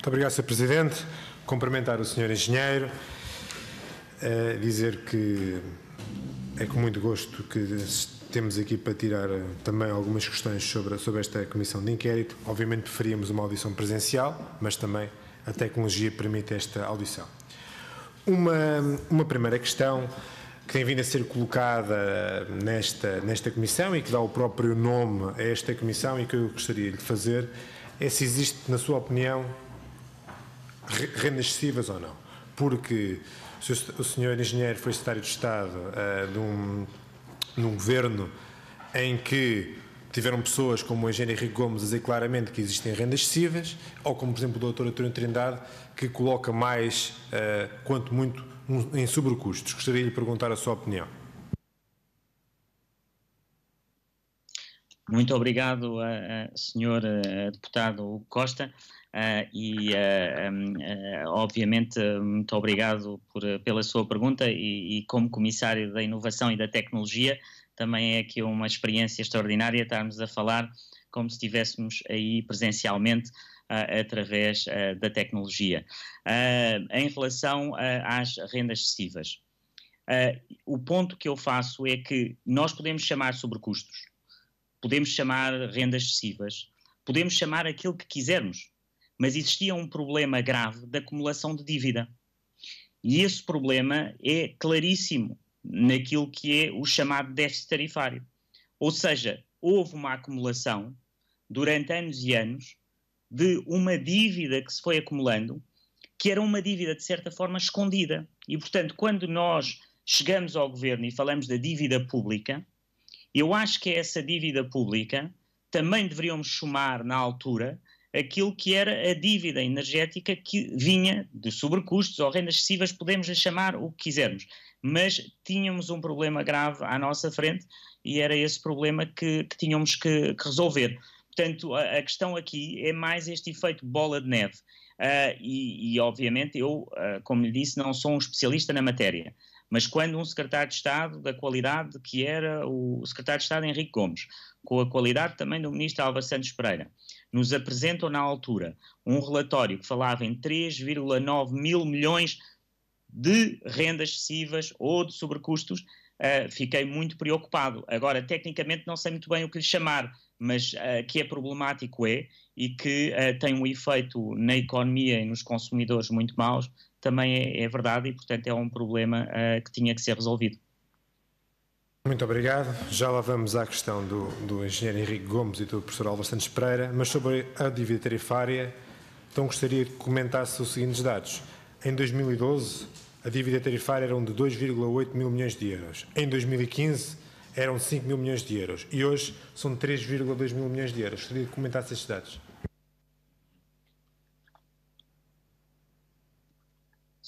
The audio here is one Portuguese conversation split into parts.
Muito obrigado, Sr. Presidente. Cumprimentar o Sr. Engenheiro, eh, dizer que é com muito gosto que temos aqui para tirar eh, também algumas questões sobre, sobre esta comissão de inquérito. Obviamente preferíamos uma audição presencial, mas também a tecnologia permite esta audição. Uma, uma primeira questão que tem vindo a ser colocada nesta, nesta comissão e que dá o próprio nome a esta comissão e que eu gostaria de fazer é se existe, na sua opinião, renascivas ou não. Porque o senhor engenheiro foi secretário de Estado uh, de um, num governo em que tiveram pessoas como o engenheiro Henrique Gomes a dizer claramente que existem rendas excessivas, ou como, por exemplo, o doutor Antônio Trindade, que coloca mais, uh, quanto muito, um, em sobrecustos. Gostaria de lhe perguntar a sua opinião. Muito obrigado, uh, senhor deputado Costa. Uh, e uh, uh, obviamente muito obrigado por, pela sua pergunta e, e, como comissário da inovação e da tecnologia também é aqui uma experiência extraordinária estarmos a falar como se estivéssemos aí presencialmente através da tecnologia. em relação às rendas excessivas, o ponto que eu faço é que nós podemos chamar sobre custos, podemos chamar rendas excessivas, podemos chamar aquilo que quisermos, mas existia um problema grave de acumulação de dívida. E esse problema é claríssimo naquilo que é o chamado déficit tarifário. Ou seja, houve uma acumulação durante anos e anos de uma dívida que se foi acumulando, que era uma dívida de certa forma escondida. E portanto, quando nós chegamos ao governo e falamos da dívida pública, eu acho que é essa dívida pública também deveríamos chamar na altura aquilo que era a dívida energética que vinha de sobrecustos ou rendas excessivas, podemos chamar o que quisermos. Mas tínhamos um problema grave à nossa frente e era esse problema que, que tínhamos que, que, resolver. Portanto, a, a, questão aqui é mais este efeito bola de neve. Uh, e, e, obviamente, eu, uh, como lhe disse, não sou um especialista na matéria. Mas quando um secretário de Estado, da qualidade que era o secretário de Estado Henrique Gomes, com a qualidade também do ministro Alva Santos Pereira, nos apresentam na altura um relatório que falava em 3,9 mil milhões de rendas excessivas ou de sobrecustos, uh, fiquei muito preocupado. Agora, tecnicamente, não sei muito bem o que lhe chamar, mas uh, que é problemático é e que uh, tem um efeito na economia e nos consumidores muito maus, também é, é verdade e, portanto, é um problema uh, que tinha que ser resolvido. Muito obrigado. Já lá vamos à questão do, do engenheiro Henrique Gomes e do professor Alves Santos Pereira, mas sobre a dívida tarifária, então gostaria que comentasse os seguintes dados. Em 2012, a dívida tarifária era de 2,8 mil milhões de euros. Em 2015, eram 5 mil milhões de euros. E hoje são 3,2 mil milhões de euros. Gostaria que comentasse estes dados.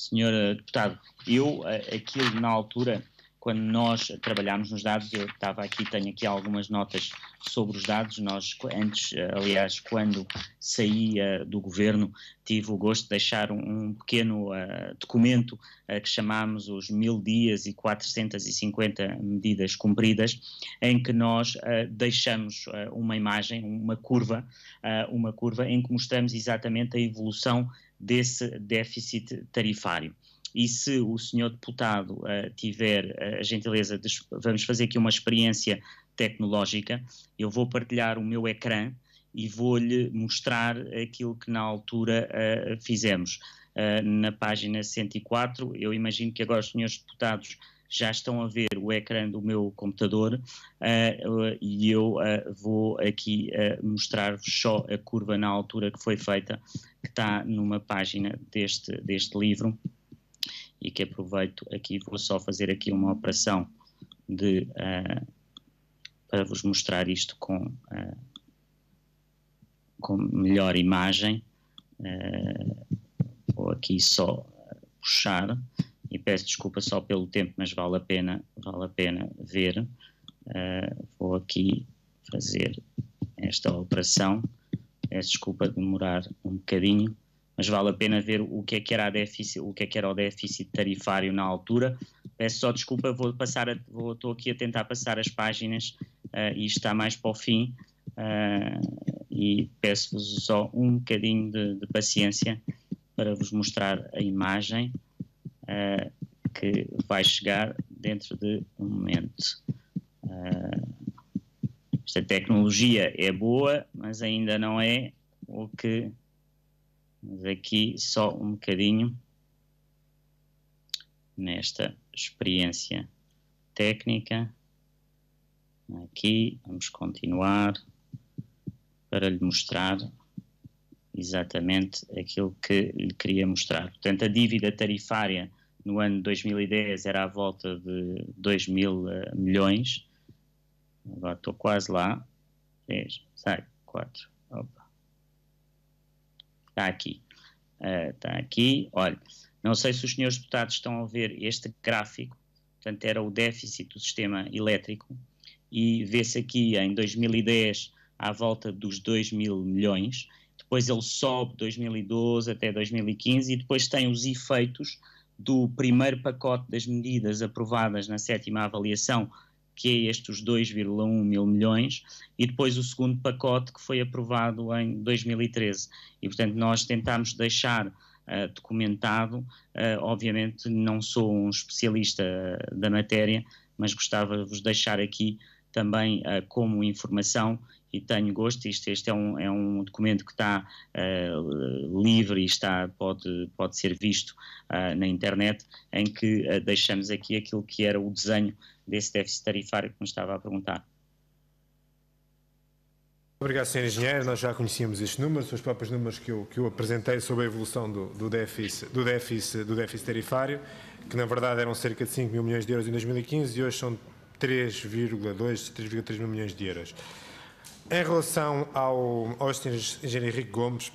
Senhor deputado, eu eh, aquilo na altura, quando nós trabalhámos nos dados, eu estava aqui, tenho aqui algumas notas sobre os dados. Nós, antes, eh, aliás, quando saí eh, do governo, tive o gosto de deixar um, pequeno uh, documento uh, que chamámos os mil dias e 450 medidas cumpridas, em que nós deixamos uma imagem, uma curva, uma curva em que mostramos exatamente a evolução desse déficit tarifário. E se o senhor deputado uh, tiver eh, a gentileza, de, vamos fazer aqui uma experiência tecnológica, eu vou partilhar o meu ecrã e vou-lhe mostrar aquilo que na altura uh, fizemos. Uh, na página 104, eu imagino que agora os senhores deputados já estão a ver o ecrã do meu computador uh, e eu uh, vou aqui uh, mostrar-vos só a curva na altura que foi feita, que está numa página deste, deste livro e que aproveito aqui, vou só fazer aqui uma operação de, para vos mostrar isto com, com melhor imagem. vou aqui só puxar e peço desculpa só pelo tempo, mas vale a pena, vale a pena ver. Uh, vou aqui fazer esta operação. Peço desculpa demorar um bocadinho, mas vale a pena ver o que é que era, déficit, o, que é que era o déficit tarifário na altura. Peço só desculpa, vou passar, a, vou, estou aqui a tentar passar as páginas uh, e está mais para o fim. Uh, e peço-vos só um bocadinho de, de paciência para vos mostrar a imagem. Eh, que vai chegar dentro de um momento. Uh, esta tecnologia é boa, mas ainda não é o que. Mas aqui só um bocadinho nesta experiência técnica. Aqui vamos continuar para lhe mostrar exatamente aquilo que lhe queria mostrar. Portanto, a dívida tarifária no ano 2010 era à volta de 2 mil uh, milhões, agora estou quase lá, 3, 4, opa, está aqui, eh, está aqui, olha, não sei se os senhores deputados estão a ver este gráfico, portanto era o déficit do sistema elétrico, e vê-se aqui em 2010 à volta dos 2 mil milhões, depois ele sobe 2012 até 2015 e depois tem os efeitos do primeiro pacote das medidas aprovadas na sétima avaliação, que é estes 2,1 mil milhões, e depois o segundo pacote que foi aprovado em 2013. E, portanto, nós tentámos deixar uh, documentado, uh, obviamente não sou um especialista eh, da matéria, mas gostava de vos deixar aqui também uh, como informação e tenho gosto. Isto, este é um, é um documento que está uh, livre e está, pode, pode ser visto uh, na internet, em que uh, deixamos aqui aquilo que era o desenho desse déficit tarifário que me estava a perguntar. Obrigado, Sr. Engenheiro. Nós já conhecíamos estes números, os próprios números que eu, que eu apresentei sobre a evolução do, do, déficit, do, déficit, do déficit tarifário, que na verdade eram cerca de 5 mil milhões de euros em 2015 e hoje são 3,2, 3,3 mil milhões de euros. Em relação ao, ao Sr. Engenheiro Henrique Gomes,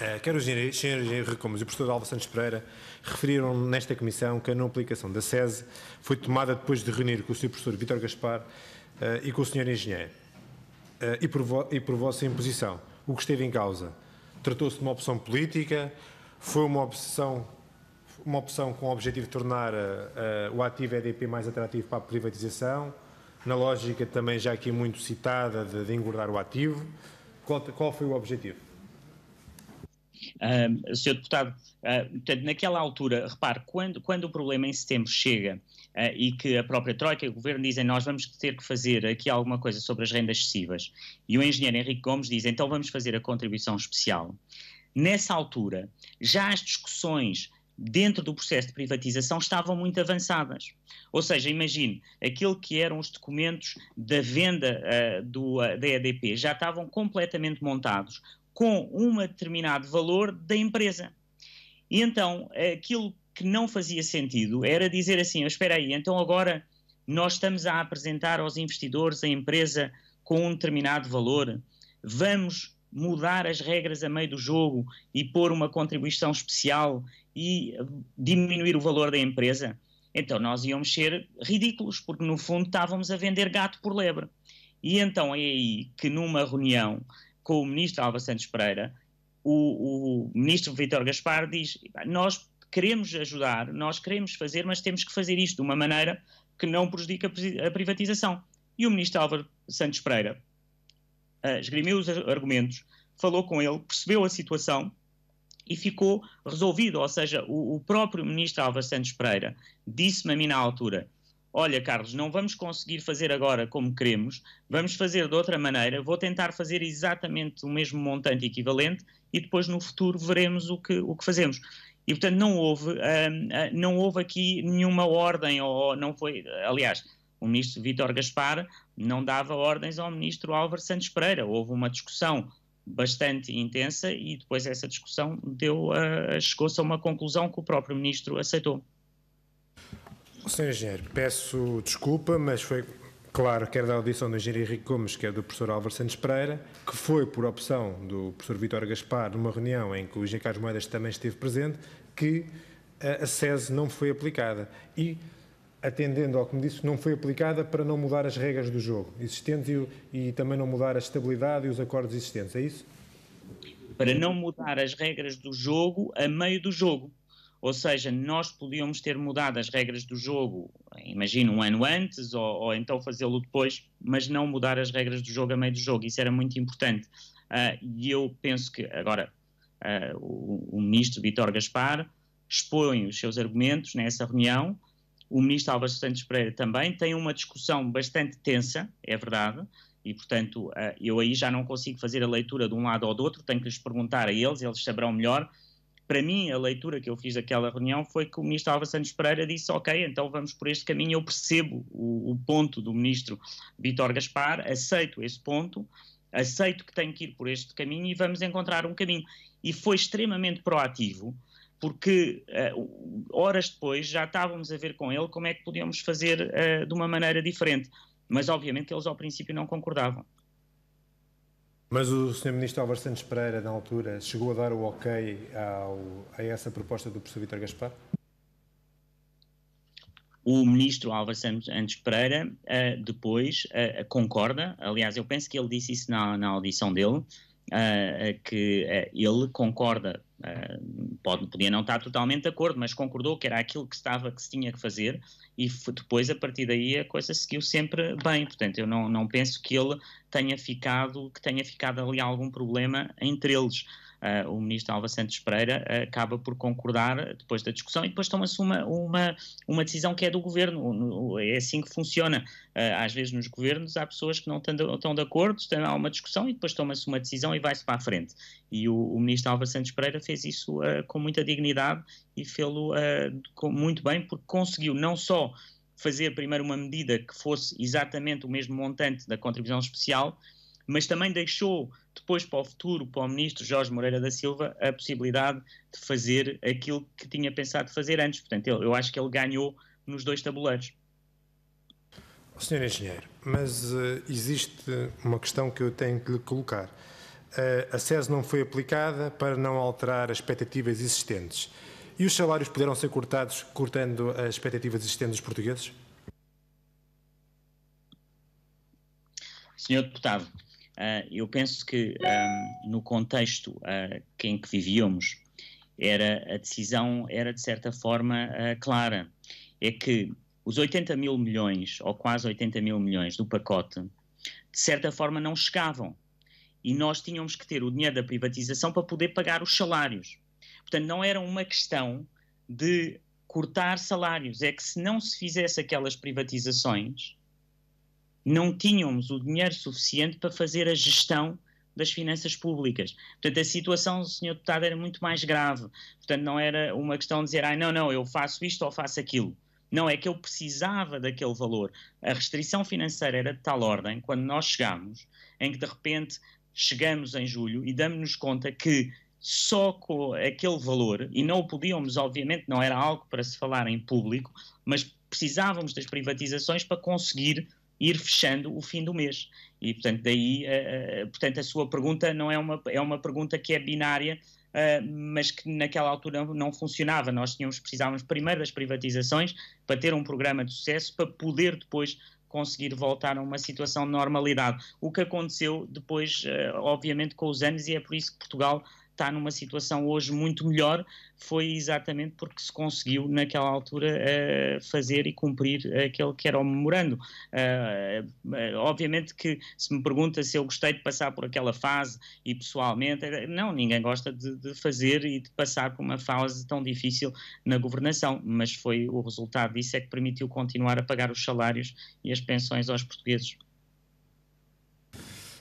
eh, quer o Sr. Engenheiro Henrique Gomes e o professor Alves Santos Pereira referiram nesta comissão que a não aplicação da SESE foi tomada depois de reunir com o Sr. Professor Vítor Gaspar eh, e com o Sr. Engenheiro eh, e, por vo, e por vossa imposição. O que esteve em causa? Tratou-se de uma opção política? Foi uma opção uma opção com o objetivo de tornar uh, o ativo EDP mais atrativo para a privatização, na lógica também já aqui muito citada de, de engordar o ativo. Qual, qual foi o objetivo? Uh, Deputado, uh, portanto, naquela altura, repare, quando, quando o problema em setembro chega uh, e que a própria Troika e o Governo dizem nós vamos ter que fazer aqui alguma coisa sobre as rendas excessivas, e o engenheiro Henrique Gomes diz então vamos fazer a contribuição especial. Nessa altura, já as discussões dentro do processo de privatização estavam muito avançadas. Ou seja, imagine, aquilo que eram os documentos da venda uh, do, uh, da EDP já estavam completamente montados com um determinado valor da empresa. E então, aquilo que não fazia sentido era dizer assim, oh, espera aí, então agora nós estamos a apresentar aos investidores a empresa com um determinado valor, vamos mudar as regras a meio do jogo e pôr uma contribuição especial e diminuir o valor da empresa, então nós íamos ser ridículos, porque no fundo estávamos a vender gato por lebre. E então é aí que numa reunião com o ministro Alva Santos Pereira, o, o ministro Vítor Gaspar diz: Nós queremos ajudar, nós queremos fazer, mas temos que fazer isto de uma maneira que não prejudique a privatização. E o ministro Álvaro Santos Pereira eh, esgrimiu os argumentos, falou com ele, percebeu a situação e ficou resolvido. Ou seja, o, o próprio ministro Álvaro Santos Pereira disse-me a mim na altura: Olha, Carlos, não vamos conseguir fazer agora como queremos, vamos fazer de outra maneira, vou tentar fazer exatamente o mesmo montante equivalente e depois no futuro veremos o que, o que fazemos. E, portanto, não houve, eh, eh, não houve aqui nenhuma ordem, ou não foi, aliás, o ministro Vítor Gaspar não dava ordens ao ministro Álvaro Santos Pereira. Houve uma discussão bastante intensa e depois essa discussão deu a, eh, chegou-se a uma conclusão que o próprio ministro aceitou. Senhor Engenheiro, peço desculpa, mas foi claro, quer da audição do Engenheiro Henrique Gomes, quer do professor Álvaro Santos Pereira, que foi por opção do professor Vitor Gaspar, numa reunião em que o Engenheiro Carlos Moedas também esteve presente, que a SESE não foi aplicada. E atendendo ao que me disse, não foi aplicada para não mudar as regras do jogo existentes e, e, também não mudar a estabilidade e os acordos existentes, é isso? Para não mudar as regras do jogo a meio do jogo. Ou seja, nós podíamos ter mudado as regras do jogo, imagino, um ano antes, ou, ou então fazê-lo depois, mas não mudar as regras do jogo a meio do jogo. Isso era muito importante. Uh, e eu penso que, agora, uh, o, o ministro Vitor Gaspar expõe os seus argumentos nessa reunião, o ministro Álvares Santos Pereira também tem uma discussão bastante tensa, é verdade, e portanto eh, eu aí já não consigo fazer a leitura de um lado ou do outro, tenho que lhes perguntar a eles, eles saberão melhor. Para mim, a leitura que eu fiz daquela reunião foi que o ministro Álvares Santos Pereira disse: Ok, então vamos por este caminho. Eu percebo o, o ponto do ministro Vitor Gaspar, aceito esse ponto, aceito que tenho que ir por este caminho e vamos encontrar um caminho. E foi extremamente proativo porque uh, horas depois já estávamos a ver com ele como é que podíamos fazer uh, de uma maneira diferente. Mas obviamente eles ao princípio não concordavam. Mas o Sr. Ministro Álvaro Santos Pereira, na altura, chegou a dar o ok ao, a essa proposta do professor Vítor Gaspar? O ministro Álvaro Santos Pereira uh, depois concorda, aliás, eu penso que ele disse isso na, na audição dele, uh, que uh, ele concorda, uh, pode, podia não estar totalmente de acordo, mas concordou que era aquilo que estava, que se tinha que fazer, e depois, a partir daí, a coisa seguiu sempre bem. Portanto, eu não, não penso que ele tenha ficado, que tenha ficado ali algum problema entre eles uh, o ministro Alva Santos Pereira uh, acaba por concordar depois da discussão e depois toma-se uma, uma, uma decisão que é do governo. É assim que funciona. Uh, às vezes nos governos há pessoas que não estão de, estão de acordo, estão, há uma discussão e depois toma-se uma decisão e vai-se para a frente. E o, o ministro Alva Santos Pereira fez isso com muita dignidade e fez lo muito bem, porque conseguiu não só fazer primeiro uma medida que fosse exatamente o mesmo montante da contribuição especial, mas também deixou depois para o futuro, para o ministro Jorge Moreira da Silva, a possibilidade de fazer aquilo que tinha pensado fazer antes. Portanto, eu acho que ele ganhou nos dois tabuleiros. Senhor Engenheiro, mas uh, existe uma questão que eu tenho que lhe colocar. Uh, a SES não foi aplicada para não alterar as expectativas existentes. E os salários poderão ser cortados cortando as expectativas existentes dos portugueses? Senhor Deputado, Uh, eu penso que um, ah, no contexto uh, em que vivíamos era a decisão era de certa forma uh, clara é que os 80 mil milhões ou quase 80 mil milhões do pacote de certa forma não chegavam e nós tínhamos que ter o dinheiro da privatização para poder pagar os salários portanto não era uma questão de cortar salários é que se não se fizesse aquelas privatizações não tínhamos o dinheiro suficiente para fazer a gestão das finanças públicas. Portanto, a situação do senhor deputado era muito mais grave. Portanto, não era uma questão de dizer, ah, não, não, eu faço isto ou faço aquilo. Não, é que eu precisava daquele valor. A restrição financeira era de tal ordem, quando nós chegámos, em que de repente chegamos em julho e damos-nos conta que só com aquele valor, e não o podíamos, obviamente, não era algo para se falar em público, mas precisávamos das privatizações para conseguir ir fechando o fim do mês. E, portanto, daí, uh, portanto, a sua pergunta não é uma, é uma pergunta que é binária, uh, mas que naquela altura não, não funcionava. Nós tínhamos, precisávamos primeiro das privatizações para ter um programa de sucesso, para poder depois conseguir voltar a uma situação de normalidade. O que aconteceu depois, obviamente, com os anos, e é por isso que Portugal está numa situação hoje muito melhor foi exatamente porque se conseguiu naquela altura uh, fazer e cumprir aquele que era o memorando. Uh, obviamente que se me pergunta se eu gostei de passar por aquela fase e pessoalmente, não, ninguém gosta de, de, fazer e de passar por uma fase tão difícil na governação, mas foi o resultado disso é que permitiu continuar a pagar os salários e as pensões aos portugueses.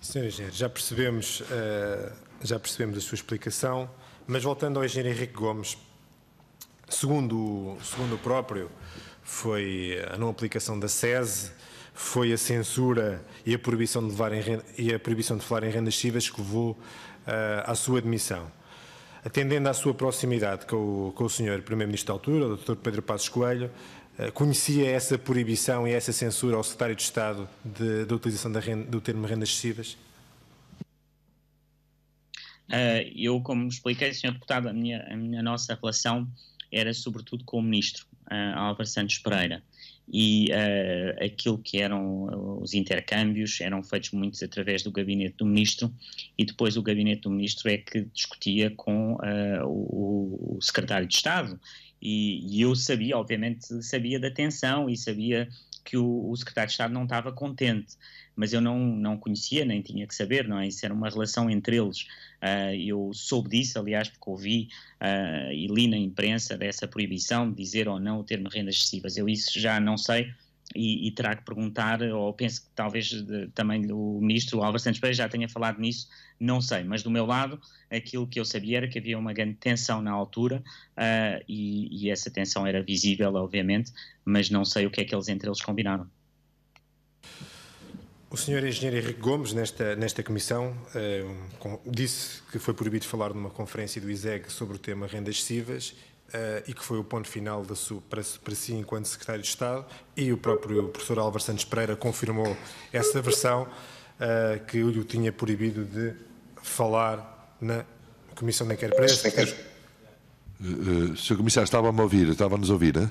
Senhor Engenheiro, já percebemos uh já percebemos a sua explicação, mas voltando ao engenheiro Henrique Gomes, segundo, segundo o próprio, foi a não aplicação da SESE, foi a censura e a proibição de, levar em e a proibição de falar em rendas civas que levou uh, à sua admissão. Atendendo à sua proximidade com o, com o Sr. Primeiro-Ministro da altura, o Dr. Pedro Passos Coelho, eh, conhecia essa proibição e essa censura ao Secretário de Estado da utilização da, renda, do termo rendas civas? Uh, eu, como expliquei, Sr. Deputado, a minha, a minha nossa relação era sobretudo com o Ministro uh, Álvaro Santos Pereira e uh, aquilo que eram os intercâmbios eram feitos muitos através do gabinete do ministro e depois o gabinete do ministro é que discutia com uh, o, o, secretário de Estado e, e, eu sabia, obviamente sabia da tensão e sabia que o, o secretário de Estado não estava contente mas eu não, não conhecia, nem tinha que saber, não é? Isso era uma relação entre eles. Uh, eu soube disso, aliás, porque ouvi uh, e li na imprensa dessa proibição de dizer ou não o termo rendas excessivas. Eu isso já não sei, e, e, terá que perguntar, ou penso que talvez de, também o ministro Álvaro Santos Pereira já tenha falado nisso, não sei, mas do meu lado aquilo que eu sabia era que havia uma grande tensão na altura uh, e, e essa tensão era visível, obviamente, mas não sei o que é que eles entre eles combinaram. O senhor engenheiro Henrique Gomes, nesta, nesta comissão, eh, disse que foi proibido falar numa conferência do ISEG sobre o tema rendas excessivas eh, e que foi o ponto final da sua, para, para si enquanto secretário de Estado e o próprio professor Álvaro Santos Pereira confirmou essa versão eh, que eu lhe tinha proibido de falar na comissão da Inquérito. Uh, Sr. Comissário, estava-me a ouvir, estava-nos a ouvir, é?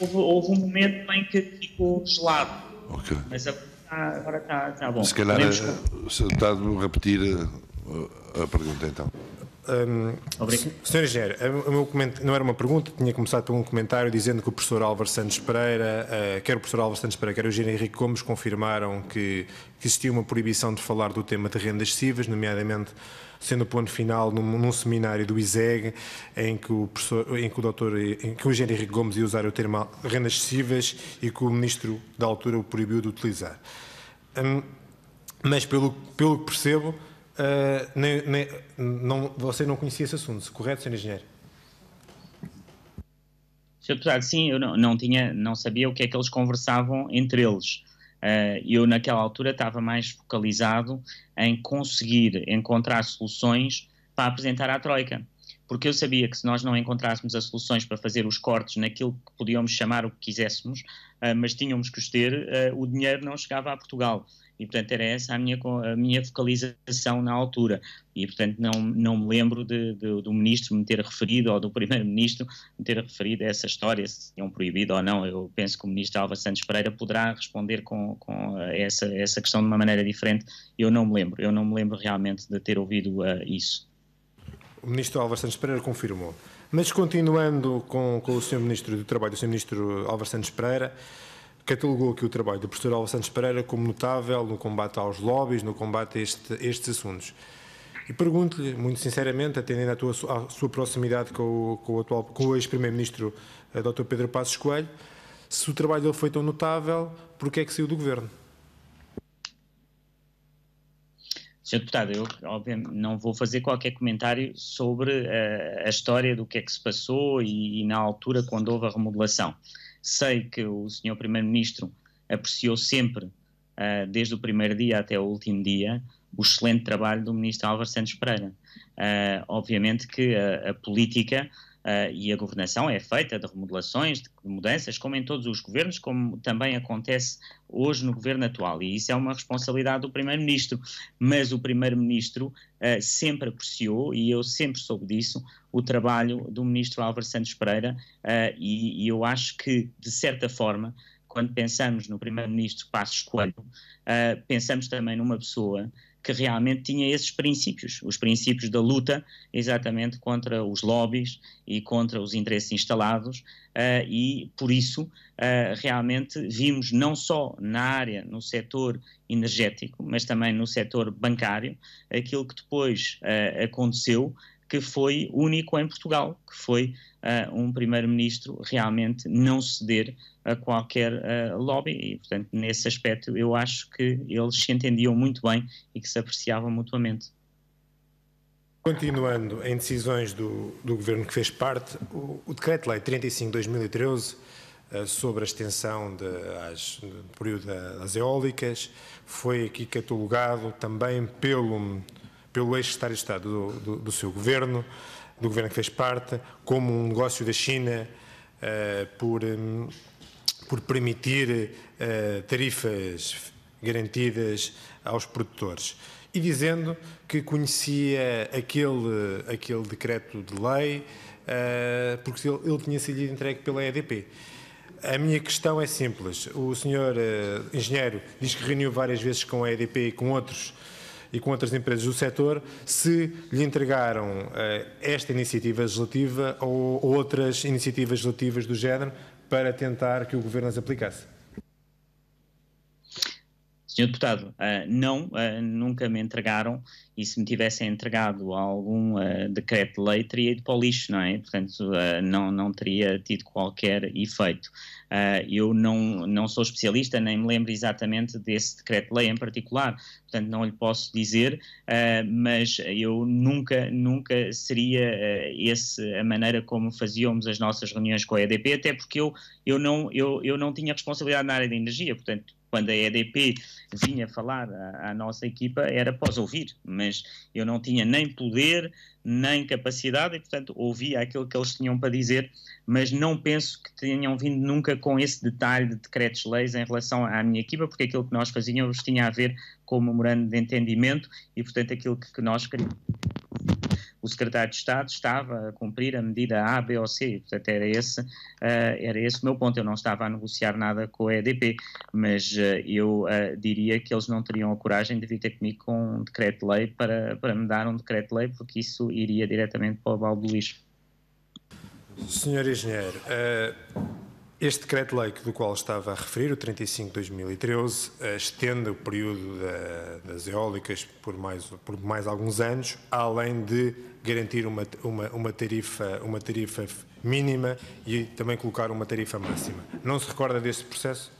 Houve, houve, um momento em que ficou gelado. Okay. Mas a está, agora está, está bom. Se calhar, Podemos... Eh, se a repetir eh, a pergunta então. Um, Sr. Engenheiro, o meu não era uma pergunta, tinha começado por um comentário dizendo que o professor Álvaro Santos Pereira, uh, quer o professor Álvaro Santos Pereira, quer o Eugênio Henrique Gomes, confirmaram que, que existia uma proibição de falar do tema de rendas cessivas, nomeadamente sendo o ponto final num, num, seminário do ISEG, em que o professor, em que o doutor, em que o Eugênio Henrique Gomes ia usar o termo rendas excessivas e que o ministro da altura o proibiu de utilizar. Um, mas pelo, pelo que percebo, Uh, nem, nem, não, você não conhecia esse assunto, correto, Sr. Engenheiro? Sr. Deputado, sim, eu não, não, tinha, não sabia o que é que eles conversavam entre eles. Uh, eu, naquela altura, estava mais focalizado em conseguir encontrar soluções para apresentar à Troika. Porque eu sabia que se nós não encontrássemos as soluções para fazer os cortes naquilo que podíamos chamar o que quiséssemos, uh, mas tínhamos que os ter, o dinheiro não chegava a Portugal e portanto era essa a minha, a minha focalização na altura e portanto não, não me lembro de, de, do ministro me ter referido ou do primeiro-ministro me ter referido a essa história, se tinham proibido ou não, eu penso que o ministro Alva Santos Pereira poderá responder com, com eh, essa, essa questão de uma maneira diferente, eu não me lembro, eu não me lembro realmente de ter ouvido uh, isso. O ministro Alva Santos Pereira confirmou. Mas continuando com, com o Sr. Ministro do Trabalho, o Sr. Ministro Álvaro Santos Pereira, catalogou aqui o trabalho do professor Alves Santos Pereira como notável no combate aos lobbies, no combate a este, estes assuntos. E pergunto-lhe, muito sinceramente, atendendo à, tua, à sua proximidade com o, com o atual, com o ex-primeiro-ministro eh, Dr. Pedro Passos Coelho, se o trabalho dele foi tão notável, porquê é que saiu do governo? Sr. Deputado, eu obviamente não vou fazer qualquer comentário sobre uh, a história do que é que se passou e, e na altura quando houve a remodelação. Sei que o senhor Primeiro-Ministro apreciou sempre, uh, desde o primeiro dia até o último dia, o excelente trabalho do Ministro Álvaro Santos Pereira. Uh, obviamente que a, a política Uh, e a governação é feita de remodelações, de mudanças, como em todos os governos, como também acontece hoje no governo atual. E isso é uma responsabilidade do Primeiro-Ministro. Mas o Primeiro-Ministro uh, sempre apreciou, e eu sempre soube disso, o trabalho do Ministro Álvaro Santos Pereira, uh, e, e eu acho que, de certa forma, quando pensamos no Primeiro-Ministro Passos Coelho, uh, pensamos também numa pessoa que realmente tinha esses princípios, os princípios da luta exatamente contra os lobbies e contra os interesses instalados, uh, e por isso uh, realmente vimos não só na área, no setor energético, mas também no setor bancário, aquilo que depois uh, aconteceu que foi único em Portugal, que foi uh, um primeiro-ministro realmente não ceder a qualquer uh, lobby e, portanto, nesse aspecto eu acho que eles se entendiam muito bem e que se apreciavam mutuamente. Continuando em decisões do, do governo que fez parte, o, o Decreto-Lei 35-2013 uh, ah, sobre a extensão de, do período das eólicas foi aqui catalogado também pelo pelo ex-secretário de Estado do, do, do, seu governo, do governo que fez parte, como um negócio da China uh, por, um, por permitir uh, tarifas garantidas aos produtores. E dizendo que conhecia aquele, aquele decreto de lei, uh, porque ele, ele, tinha sido entregue pela EDP. A minha questão é simples. O senhor engenheiro diz que reuniu várias vezes com a EDP e com outros e com outras empresas do setor se lhe entregaram eh, esta iniciativa legislativa ou outras iniciativas legislativas do género para tentar que o Governo as aplicasse. Senhor Deputado, ah, não, ah, nunca me entregaram e se me tivessem entregado algum ah, decreto de lei teria ido para o lixo, não é? Portanto, não, não teria tido qualquer efeito. eu não, não sou especialista, nem me lembro exatamente desse decreto de lei em particular, portanto não lhe posso dizer, mas eu nunca, nunca seria esse a maneira como fazíamos as nossas reuniões com a EDP, até porque eu, eu, não, eu, eu não tinha responsabilidade na área de energia, portanto quando a EDP vinha falar à, à nossa equipa era pós ouvir, mas eu não tinha nem poder, nem capacidade e, portanto, ouvia aquilo que eles tinham para dizer, mas não penso que tenham vindo nunca com esse detalhe de decretos-leis em relação à minha equipa, porque aquilo que nós fazíamos tinha a ver com o memorando de entendimento e, portanto, aquilo que, que nós queríamos o secretário de Estado estava a cumprir a medida A, B ou C, portanto era esse, uh, era esse o meu ponto, eu não estava a negociar nada com a EDP, mas uh, eu uh, diria que eles não teriam a coragem de vir ter comigo com um decreto-lei para, para me dar um decreto-lei, porque isso iria diretamente para o balde do lixo. Senhor Engenheiro, este decreto-lei do qual estava a referir, o 35 de 2013, eh, estende o período da, das eólicas por mais, por mais alguns anos, além de garantir uma, uma, uma, tarifa, uma tarifa mínima e também colocar uma tarifa máxima. Não se recorda desse processo?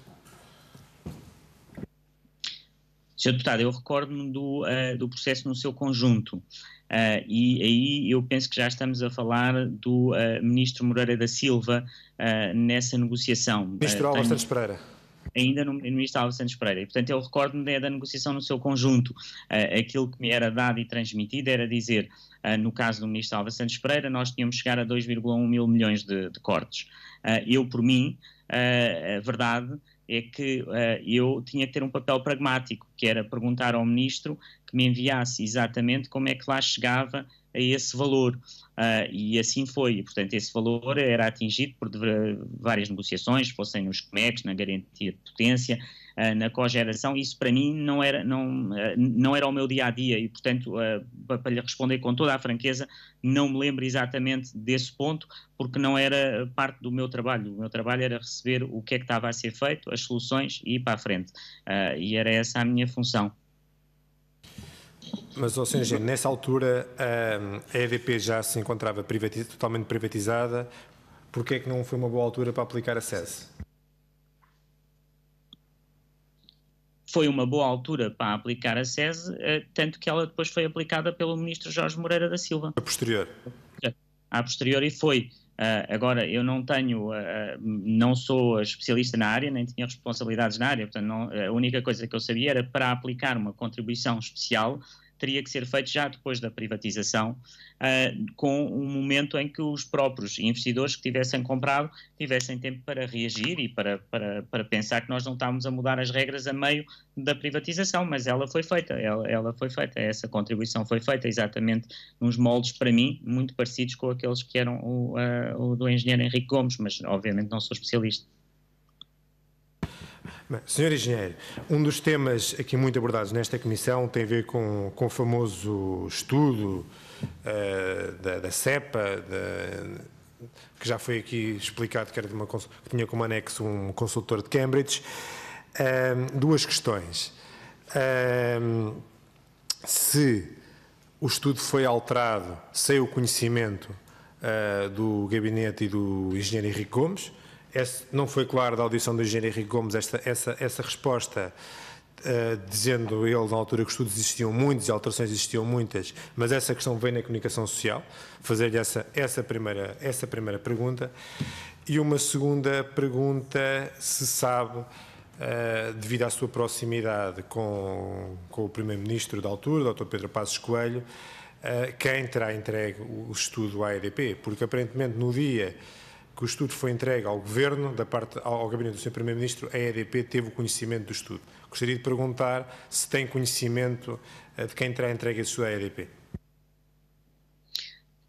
Sr. Deputado, eu recordo-me do, uh, do processo no seu conjunto. Uh, e aí eu penso que já estamos a falar do uh, ministro Moreira da Silva uh, nessa negociação. Ministro Alves Santos Pereira. Ainda no, ministro Alves Santos Pereira. E, portanto, eu recordo-me da negociação no seu conjunto. aquilo que me era dado e transmitido era dizer, no caso do ministro Alves Santos Pereira, nós tínhamos chegar a 2,1 mil milhões de, de cortes. eu, por mim, a verdade é que uh, eu tinha que ter um papel pragmático, que era perguntar ao ministro que me enviasse exatamente como é que lá chegava a esse valor. Uh, e assim foi. Portanto, esse valor era atingido por várias negociações, fossem os comércios na garantia de potência, eh, na cogeração, isso para mim não era, não, eh, não era o meu dia a dia e, portanto, eh, para lhe responder com toda a franqueza, não me lembro exatamente desse ponto, porque não era parte do meu trabalho. O meu trabalho era receber o que é que estava a ser feito, as soluções e ir para a frente. E era essa a minha função. Mas, ou seja, nessa altura a EDP já se encontrava privatiz totalmente privatizada, porque é que não foi uma boa altura para aplicar a SESE? foi uma boa altura para aplicar a SESE, eh, tanto que ela depois foi aplicada pelo ministro Jorge Moreira da Silva. A posterior. É, a posterior e foi. Uh, agora, eu não tenho, uh, não sou especialista na área, nem tinha responsabilidades na área, portanto, não, a única coisa que eu sabia era para aplicar uma contribuição especial teria que ser feito já depois da privatização, uh, com um momento em que os próprios investidores que tivessem comprado tivessem tempo para reagir e para, para, para pensar que nós não estávamos a mudar as regras a meio da privatização, mas ela foi feita, ela, ela foi feita, essa contribuição foi feita exatamente nos moldes, para mim, muito parecidos com aqueles que eram o, uh, o do engenheiro Henrique Gomes, mas obviamente não sou especialista. Senhor Engenheiro, um dos temas aqui muito abordados nesta Comissão tem a ver com, com o famoso estudo uh, da, da, CEPA, da, que já foi aqui explicado que, era de uma, que tinha como anexo um consultor de Cambridge. Uh, duas questões. Uh, se o estudo foi alterado sem o conhecimento eh, do gabinete e do engenheiro Henrique Gomes, esse, não foi claro da audição do engenheiro Henrique Gomes esta, essa, essa resposta, uh, dizendo ele na altura que estudos existiam muitos e alterações existiam muitas, mas essa questão vem na comunicação social, fazer-lhe essa, essa, primeira, essa primeira pergunta. E uma segunda pergunta, se sabe, uh, devido à sua proximidade com, com o primeiro-ministro da altura, Dr. Pedro Passos Coelho, uh, quem terá entregue o estudo à EDP, porque aparentemente no dia que o estudo foi entregue ao Governo, da parte, ao Gabinete do Sr. Primeiro-Ministro, a EDP teve o conhecimento do estudo. Gostaria de perguntar se tem conhecimento eh, de quem terá entregue esse estudo à EDP.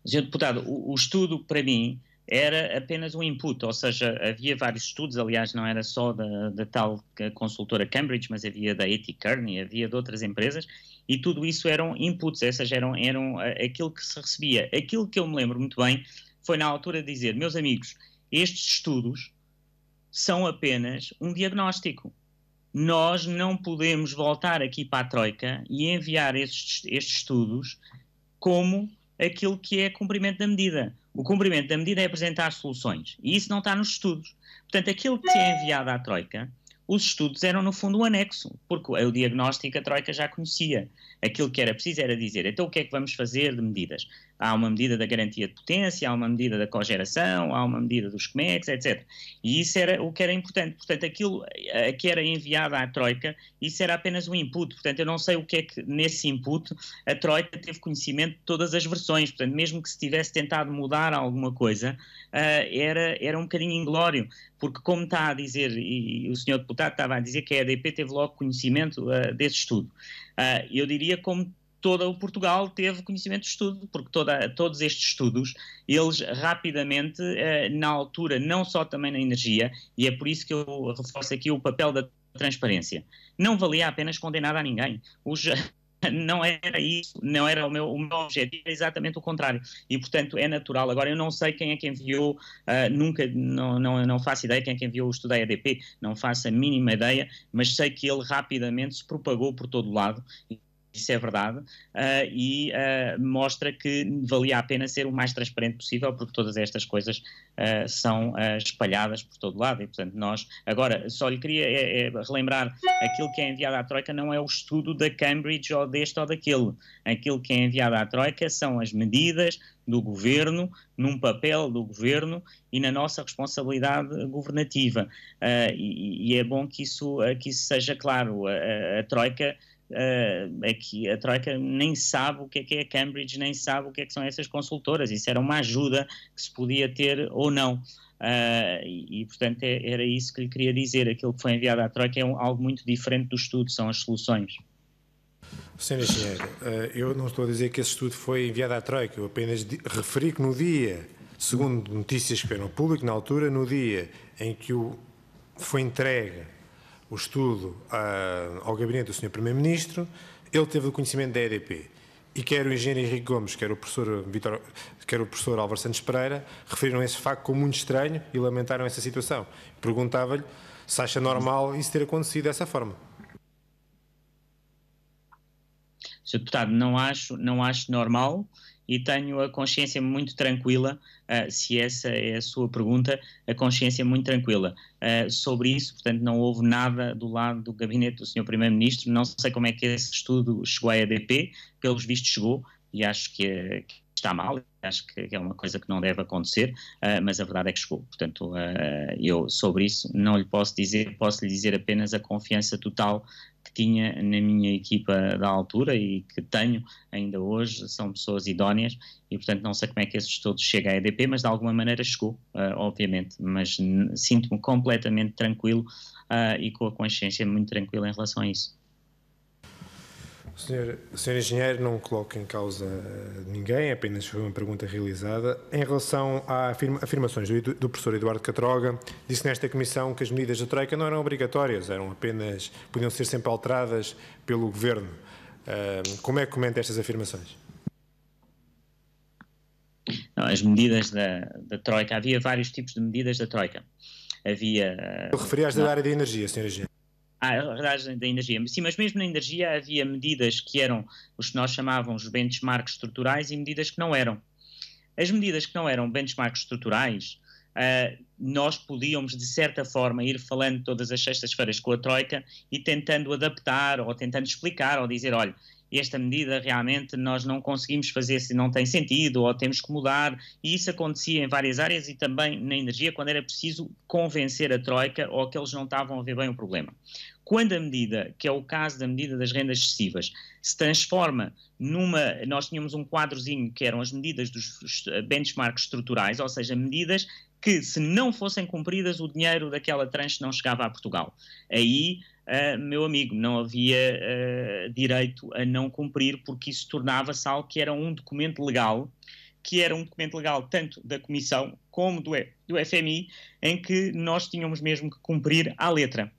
Sr. Deputado, o, o estudo, para mim, era apenas um input, ou seja, havia vários estudos, aliás, não era só da, da tal consultora Cambridge, mas havia da E.T. Kearney, havia de outras empresas, e tudo isso eram inputs, ou seja, eram, eram eh, aquilo que se recebia. Aquilo que eu me lembro muito bem foi na altura dizer, meus amigos, estes estudos são apenas um diagnóstico. Nós não podemos voltar aqui para a Troika e enviar estes, estes estudos como aquilo que é cumprimento da medida. O cumprimento da medida é apresentar soluções. E isso não está nos estudos. Portanto, aquilo que é enviado à Troika, os estudos eram, no fundo, um anexo, porque o diagnóstico a Troika já conhecia. Aquilo que era preciso era dizer, então o que é que vamos fazer de medidas? Há uma medida da garantia de potência, há uma medida da cogeração, há uma medida dos COMEX, etc. E isso era o que era importante. Portanto, aquilo que era enviado à Troika, isso era apenas um input. Portanto, eu não sei o que é que nesse input a Troika teve conhecimento de todas as versões. Portanto, mesmo que se tivesse tentado mudar alguma coisa, eh, era, era um bocadinho inglório porque como está a dizer, e o senhor deputado estava a dizer que a EDP teve logo conhecimento uh, desse estudo, uh, eu diria como todo o Portugal teve conhecimento de estudo, porque toda, todos estes estudos, eles rapidamente, eh, na altura, não só também na energia, e é por isso que eu reforço aqui o papel da transparência. Não valia a pena esconder nada a ninguém. Os, não era isso, não era o meu, o meu objetivo, era exatamente o contrário. E, portanto, é natural. Agora, eu não sei quem é que enviou, uh, nunca, não, não, não faço ideia quem é que enviou o estudo da EDP, não faço a mínima ideia, mas sei que ele rapidamente se propagou por todo lado isso é verdade, uh, e uh, mostra que valia a pena ser o mais transparente possível, porque todas estas coisas uh, são espalhadas por todo lado, e portanto nós, agora, só lhe queria é, é relembrar, aquilo que é enviado à Troika não é o estudo da Cambridge ou deste ou daquele, aquilo que é enviado à Troika são as medidas do governo, num papel do governo e na nossa responsabilidade governativa, e, e, é bom que isso, que isso seja claro, a, a Troika é, é que a Troika nem sabe o que é que é Cambridge, nem sabe o que é que são essas consultoras. Isso era uma ajuda que se podia ter ou não. Uh, e, e, portanto, é, era isso que lhe queria dizer. Aquilo que foi enviado à Troika é um, algo muito diferente do estudo, são as soluções. Senhor Engenheiro, ah, eu não estou a dizer que esse estudo foi enviado à Troika, eu apenas referi que no dia, segundo notícias que ao público na altura, no dia em que o, foi entregue o estudo ah, ao gabinete do Sr. Primeiro-Ministro, ele teve o conhecimento da EDP. E quer o engenheiro Henrique Gomes, quer o professor, Vitor, quer o professor Álvaro Santos Pereira, referiram esse facto como muito estranho e lamentaram essa situação. Perguntava-lhe se acha normal isso ter acontecido dessa forma. Sr. Deputado, não acho, não acho normal e tenho a consciência muito tranquila, uh, se essa é a sua pergunta, a consciência muito tranquila uh, sobre isso. Portanto, não houve nada do lado do gabinete do Sr. Primeiro-Ministro. Não sei como é que esse estudo chegou à EDP, pelos vistos chegou, e acho que, que está mal, acho que é uma coisa que não deve acontecer, uh, mas a verdade é que chegou. Portanto, uh, eu sobre isso não lhe posso dizer, posso lhe dizer apenas a confiança total que tinha na minha equipa da altura e que tenho ainda hoje, são pessoas idóneas e, portanto, não sei como é que esse estudo chega à EDP, mas de alguma maneira chegou, uh, obviamente. Mas sinto-me completamente tranquilo e com a consciência muito tranquila em relação a isso. Senhor, senhor Engenheiro, não coloco em causa ninguém, é apenas foi uma pergunta realizada. Em relação a afirma, afirmações do, do, professor Eduardo Catroga, disse nesta comissão que as medidas da Troika não eram obrigatórias, eram apenas, podiam ser sempre alteradas pelo Governo. Uh, como é que comenta estas afirmações? Não, as medidas da, da Troika, havia vários tipos de medidas da Troika. Havia. Eu referi às da área da energia, Sr. Engenheiro à ah, área da energia. Sim, mas mesmo na energia havia medidas que eram os que nós chamávamos de benchmarks estruturais e medidas que não eram. As medidas que não eram benchmarks estruturais, uh, nós podíamos, de certa forma, ir falando todas as sextas-feiras com a Troika e tentando adaptar ou tentando explicar ou dizer: olha, esta medida realmente nós não conseguimos fazer se não tem sentido ou temos que mudar. E isso acontecia em várias áreas e também na energia, quando era preciso convencer a Troika ou que eles não estavam a ver bem o problema. Quando a medida, que é o caso da medida das rendas excessivas, se transforma numa. Nós tínhamos um quadrozinho que eram as medidas dos eh, benchmarks estruturais, ou seja, medidas que, se não fossem cumpridas, o dinheiro daquela tranche não chegava a Portugal. Aí Uh, meu amigo, não havia uh, direito a não cumprir, porque isso tornava-se algo que era um documento legal, que era um documento legal tanto da Comissão como do, e, do FMI, em que nós tínhamos mesmo que cumprir à letra.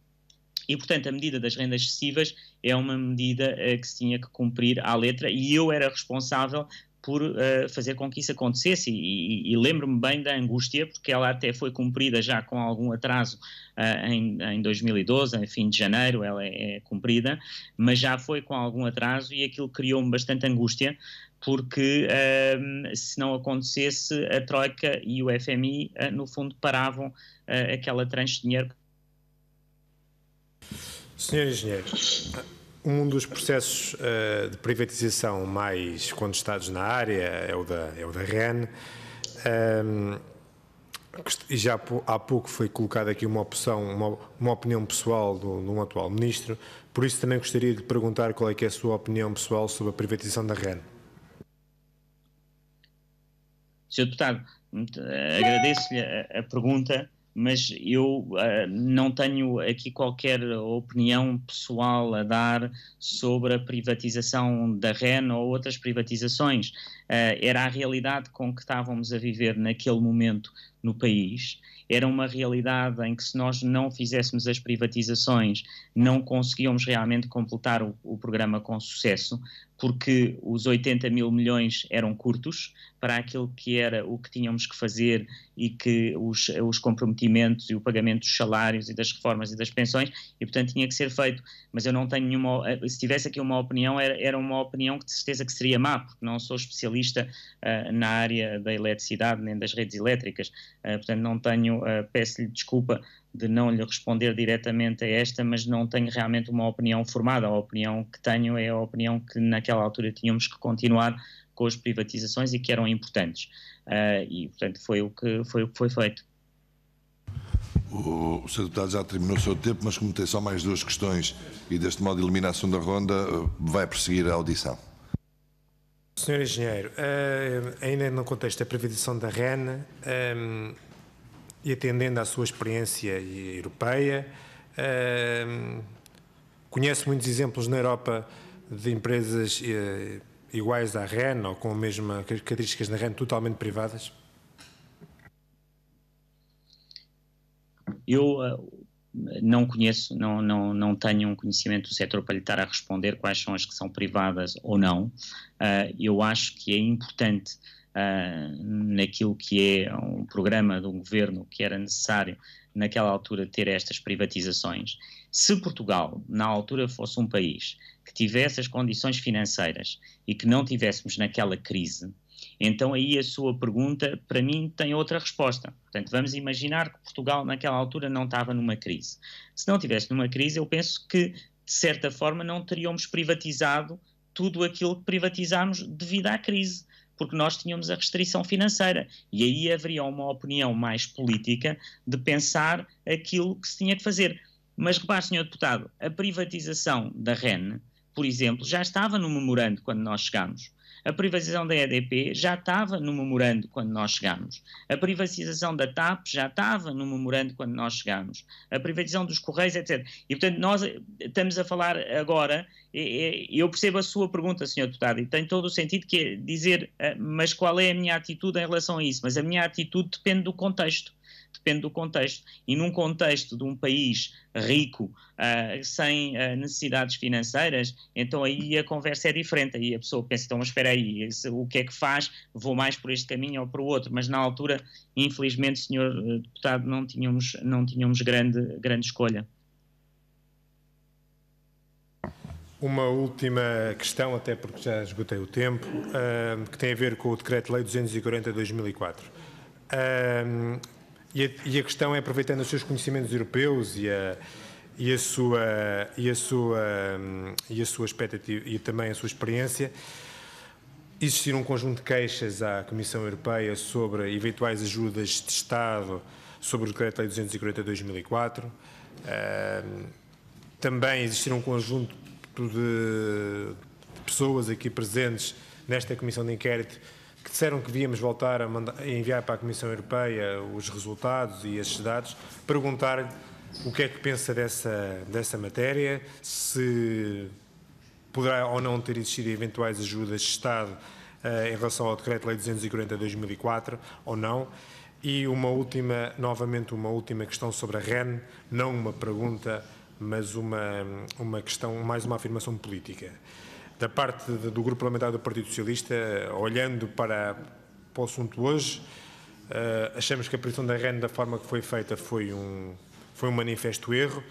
E, portanto, a medida das rendas excessivas é uma medida uh, que se tinha que cumprir à letra e eu era responsável por uh, fazer com que isso acontecesse. E, e, e lembro-me bem da angústia, porque ela até foi cumprida já com algum atraso uh, em, em, 2012, em fim de janeiro, ela é, é, cumprida, mas já foi com algum atraso e aquilo criou-me bastante angústia. Porque uh, se não acontecesse, a Troika e o FMI, no fundo, paravam aquela tranche de dinheiro. Senhor Engenheiro, um dos processos uh, de privatização mais contestados na área é o da, é o da REN. Um, ehm, e já há pouco foi colocada aqui uma opção, uma, uma opinião pessoal de um atual ministro, por isso também gostaria de perguntar qual é, é a sua opinião pessoal sobre a privatização da REN. Sr. Deputado, hum, agradeço-lhe a, a, pergunta mas eu uh, não tenho aqui qualquer opinião pessoal a dar sobre a privatização da REN ou outras privatizações. Uh, era a realidade com que estávamos a viver naquele momento no país. Era uma realidade em que, se nós não fizéssemos as privatizações, não conseguíamos realmente completar o, o programa com sucesso porque os 80 mil milhões eram curtos para aquilo que era o que tínhamos que fazer e que os, os comprometimentos e o pagamento dos salários e das reformas e das pensões, e portanto tinha que ser feito. Mas eu não tenho nenhuma. Eh, se tivesse aqui uma opinião, era, era uma opinião que de certeza que seria má, porque não sou especialista uh, na área da eletricidade nem das redes elétricas, uh, portanto não tenho. Uh, Peço-lhe desculpa de não lhe responder diretamente a esta, mas não tenho realmente uma opinião formada. A opinião que tenho é a opinião que naquela altura tínhamos que continuar com as privatizações e que eram importantes. Uh, e, portanto, foi o que foi, o que foi feito. O, o Sr. Deputado já terminou o seu tempo, mas como tem só mais duas questões e deste modo elimina a segunda ronda, vai prosseguir a audição. Sr. Engenheiro, uh, ainda no contexto da privatização da REN, ah, e atendendo à sua experiência europeia, uh, conhece muitos exemplos na Europa de empresas uh, iguais à REN ou com as mesmas características da REN, totalmente privadas? Eu uh, não conheço, não, não, não tenho um conhecimento do setor para lhe estar a responder quais são as que são privadas ou não. Eh, eu acho que é importante ah, naquilo que é um programa do governo que era necessário naquela altura ter estas privatizações. Se Portugal, na altura, fosse um país que tivesse as condições financeiras e que não tivéssemos naquela crise, então aí a sua pergunta, para mim, tem outra resposta. Portanto, vamos imaginar que Portugal naquela altura não estava numa crise. Se não tivesse numa crise, eu penso que, de certa forma, não teríamos privatizado tudo aquilo que privatizámos devido à crise porque nós tínhamos a restrição financeira. E aí haveria uma opinião mais política de pensar aquilo que se tinha que fazer. Mas repare, senhor deputado, a privatização da REN, por exemplo, já estava no memorando quando nós chegámos. A privatização da EDP já estava no memorando quando nós chegámos. A privatização da TAP já estava no memorando quando nós chegámos. A privatização dos Correios, etc. E, portanto, nós eh, estamos a falar agora, eu percebo a sua pergunta, Sr. Deputado, e tem todo o sentido que é dizer, eh, mas qual é a minha atitude em relação a isso? Mas a minha atitude depende do contexto depende do contexto. E num contexto de um país rico, uh, sem uh, necessidades financeiras, então aí a conversa é diferente. Aí a pessoa pensa, então, espera aí, o que é que faz? Vou mais por este caminho ou para o outro. Mas na altura, infelizmente, senhor ah, deputado, não tínhamos, não tínhamos grande, grande escolha. Uma última questão, até porque já esgotei o tempo, uh, que tem a ver com o Decreto-Lei 240 de 2004. E a, e a, questão é, aproveitando os seus conhecimentos europeus e a, e a sua e a sua hum, e a sua expectativa e também a sua experiência, existir um conjunto de queixas à Comissão Europeia sobre eventuais ajudas de Estado sobre o Decreto-Lei 240 de 2004. Hum, também existir um conjunto de pessoas aqui presentes nesta Comissão de Inquérito que disseram que devíamos voltar a, mandar, a enviar para a Comissão Europeia os resultados e esses dados, perguntar-lhe o que é que pensa dessa, dessa matéria, se poderá ou não ter existido eventuais ajudas de Estado uh, em relação ao Decreto-Lei 240 de 2004 ou não. E uma última, novamente uma última questão sobre a REN, não uma pergunta, mas uma, uma questão, mais uma afirmação política da parte do Grupo Parlamentar do Partido Socialista, olhando para, para o assunto hoje, eh, achamos que a prisão da REN, da forma que foi feita, foi um, foi um manifesto erro.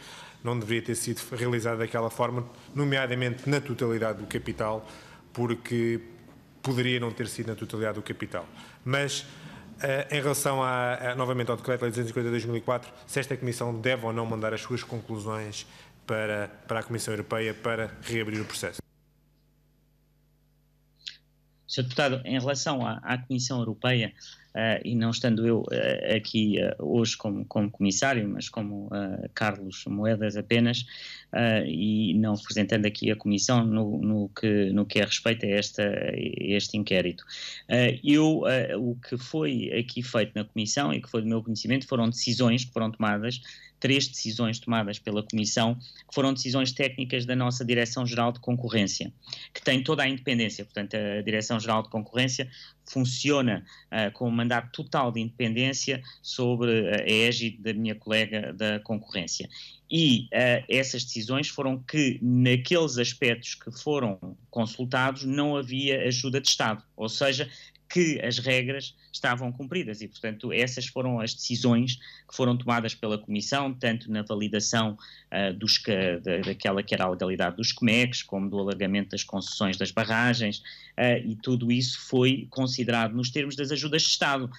Não deveria ter sido realizada daquela forma, nomeadamente na totalidade do capital, porque poderia não ter sido na totalidade do capital. Mas Uh, em relação a, a, novamente ao decreto-lei 250 de 2004, se esta Comissão deve ou não mandar as suas conclusões para, para a Comissão Europeia para reabrir o processo. Sr. Deputado, em relação à, à Comissão Europeia, Uh, e não estando eu uh, aqui uh, hoje como, como, comissário, mas como Carlos Moedas apenas, e não representando aqui a comissão no, no, que, no que é respeito a, esta, a este inquérito. eu, o que foi aqui feito na comissão e que foi do meu conhecimento foram decisões que foram tomadas três decisões tomadas pela Comissão, que foram decisões técnicas da nossa Direção-Geral de Concorrência, que tem toda a independência. Portanto, a Direção-Geral de Concorrência funciona uh, com um mandato total de independência sobre eh, a égide da minha colega da concorrência. E uh, essas decisões foram que, naqueles aspectos que foram consultados, não havia ajuda de Estado, ou seja, que as regras estavam cumpridas e, portanto, essas foram as decisões que foram tomadas pela Comissão, tanto na validação uh, dos, da, daquela que era a legalidade dos COMEX, como do alargamento das concessões das barragens, uh, e tudo isso foi considerado nos termos das ajudas de Estado.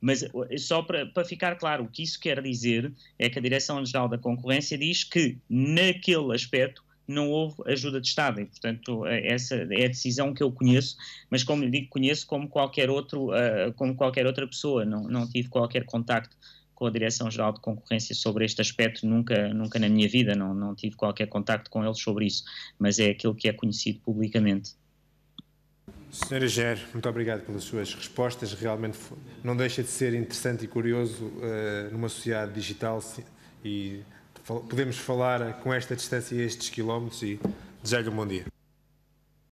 Mas só para, para, ficar claro, o que isso quer dizer é que a Direção-Geral da Concorrência diz que, naquele aspecto, não houve ajuda de Estado e, portanto, é, essa é a decisão que eu conheço, mas como lhe digo, conheço como qualquer, outro, ah, como qualquer outra pessoa, não, não tive qualquer contacto com a Direção-Geral de Concorrência sobre este aspecto nunca, nunca na minha vida, não, não tive qualquer contacto com eles sobre isso, mas é aquilo que é conhecido publicamente. Senhora Ger, muito obrigado pelas suas respostas. Realmente não deixa de ser interessante e curioso uh, numa sociedade digital e podemos falar com esta distância e estes quilómetros e desejo-lhe um bom dia.